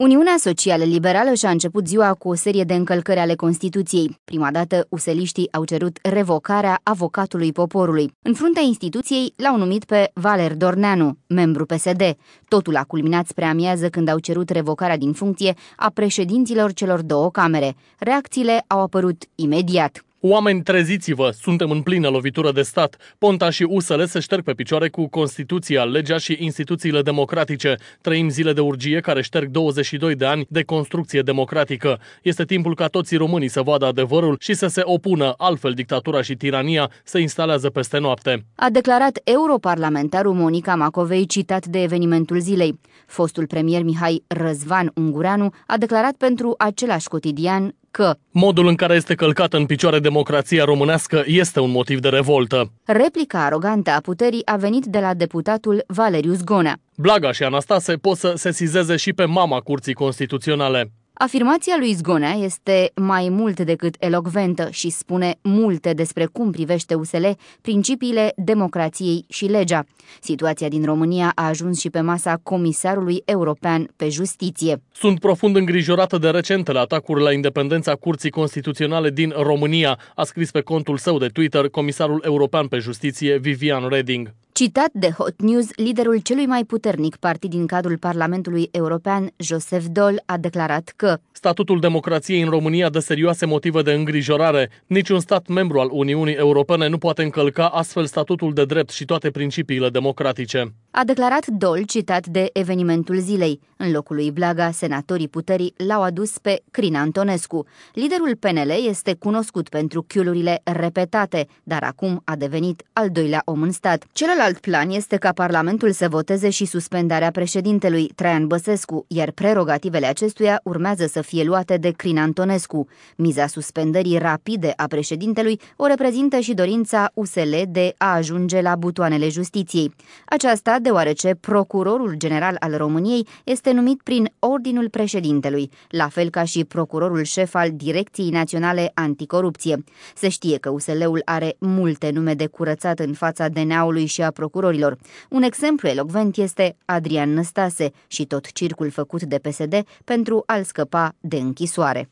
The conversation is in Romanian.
Uniunea Socială Liberală și-a început ziua cu o serie de încălcări ale Constituției. Prima dată, useliștii au cerut revocarea avocatului poporului. În fruntea instituției l-au numit pe Valer Dorneanu, membru PSD. Totul a culminat spre amiază când au cerut revocarea din funcție a președinților celor două camere. Reacțiile au apărut imediat. Oameni, treziți-vă! Suntem în plină lovitură de stat. Ponta și USL se șterg pe picioare cu Constituția, legea și instituțiile democratice. Trăim zile de urgie care șterg 22 de ani de construcție democratică. Este timpul ca toții românii să vadă adevărul și să se opună, altfel dictatura și tirania se instalează peste noapte. A declarat europarlamentarul Monica Macovei, citat de evenimentul zilei. Fostul premier Mihai Răzvan Ungureanu a declarat pentru același cotidian că modul în care este călcată în picioare democrația românească este un motiv de revoltă. Replica arogantă a puterii a venit de la deputatul Valeriu Gonea. Blaga și Anastase pot să sesizeze și pe mama Curții Constituționale. Afirmația lui Zgonea este mai mult decât elocventă și spune multe despre cum privește USL principiile democrației și legea. Situația din România a ajuns și pe masa Comisarului European pe Justiție. Sunt profund îngrijorată de recentele atacuri la independența Curții Constituționale din România, a scris pe contul său de Twitter Comisarul European pe Justiție Vivian Reding. Citat de Hot News, liderul celui mai puternic partid din cadrul Parlamentului European, Joseph Dol, a declarat că Statutul democrației în România dă serioase motive de îngrijorare. Niciun stat membru al Uniunii Europene nu poate încălca astfel statutul de drept și toate principiile democratice. A declarat Dol, citat de evenimentul zilei. În locul lui Blaga, senatorii puterii l-au adus pe Crina Antonescu. Liderul PNL este cunoscut pentru chiulurile repetate, dar acum a devenit al doilea om în stat. Celălalt alt plan este ca Parlamentul să voteze și suspendarea președintelui Traian Băsescu, iar prerogativele acestuia urmează să fie luate de Crin Antonescu. Miza suspendării rapide a președintelui o reprezintă și dorința USL de a ajunge la butoanele justiției. Aceasta deoarece procurorul general al României este numit prin ordinul președintelui, la fel ca și procurorul șef al Direcției Naționale Anticorupție. Se știe că USL-ul are multe nume de curățat în fața DNA-ului și a procurorilor. Un exemplu elocvent este Adrian Năstase și tot circul făcut de PSD pentru a-l scăpa de închisoare.